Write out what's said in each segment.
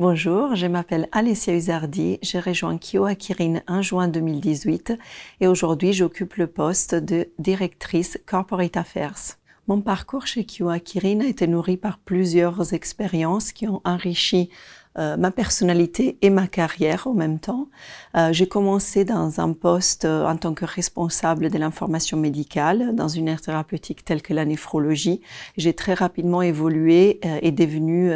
Bonjour, je m'appelle Alessia Usardi, j'ai rejoint Kyo Kirin en juin 2018 et aujourd'hui j'occupe le poste de directrice Corporate Affairs. Mon parcours chez Kyo Kirin a été nourri par plusieurs expériences qui ont enrichi euh, ma personnalité et ma carrière en même temps. Euh, j'ai commencé dans un poste euh, en tant que responsable de l'information médicale dans une aire thérapeutique telle que la néphrologie. J'ai très rapidement évolué euh, et devenue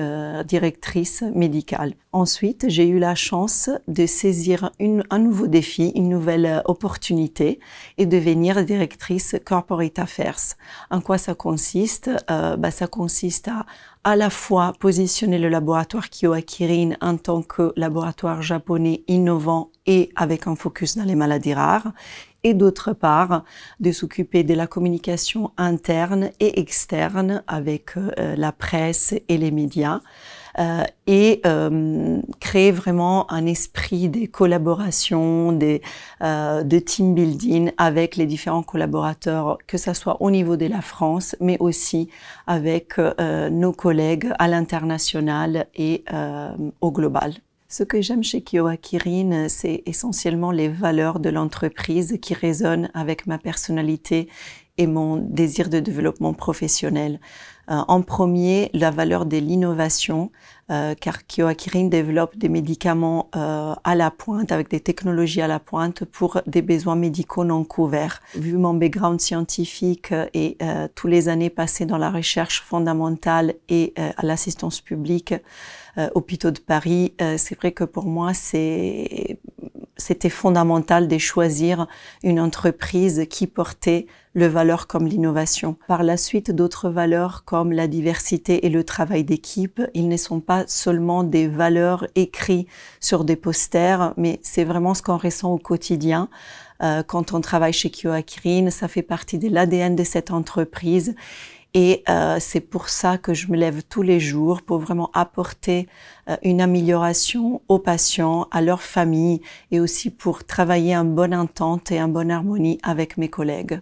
directrice médicale. Ensuite, j'ai eu la chance de saisir une, un nouveau défi, une nouvelle opportunité et devenir directrice corporate affairs. En quoi ça consiste bah, Ça consiste à à la fois positionner le laboratoire KyoAkirin kirin en tant que laboratoire japonais innovant et avec un focus dans les maladies rares, et d'autre part de s'occuper de la communication interne et externe avec euh, la presse et les médias. Euh, et euh, créer vraiment un esprit des collaborations, des, euh, de team building avec les différents collaborateurs, que ce soit au niveau de la France, mais aussi avec nos collègues à l'international et au global. Ce que j'aime chez Kiowa c'est essentiellement les valeurs de l'entreprise qui résonnent avec ma personnalité et mon désir de développement professionnel. Euh, en premier, la valeur de l'innovation, euh, car Kyoakirin développe des médicaments euh, à la pointe, avec des technologies à la pointe pour des besoins médicaux non couverts. Vu mon background scientifique euh, et tous les années passées dans la recherche fondamentale et à l'assistance publique, hôpitaux de Paris, c'est vrai que pour moi, c'est c'était fondamental de choisir une entreprise qui portait le valeur comme l'innovation. Par la suite, d'autres valeurs comme la diversité et le travail d'équipe, ils ne sont pas seulement des valeurs écrites sur des posters, mais c'est vraiment ce qu'on ressent au quotidien. Euh, quand on travaille chez Kyoakirin, ça fait partie de l'ADN de cette entreprise et euh, c'est pour ça que je me lève tous les jours pour vraiment apporter euh, une amélioration aux patients, à leur famille et aussi pour travailler en bonne entente et en bonne harmonie avec mes collègues.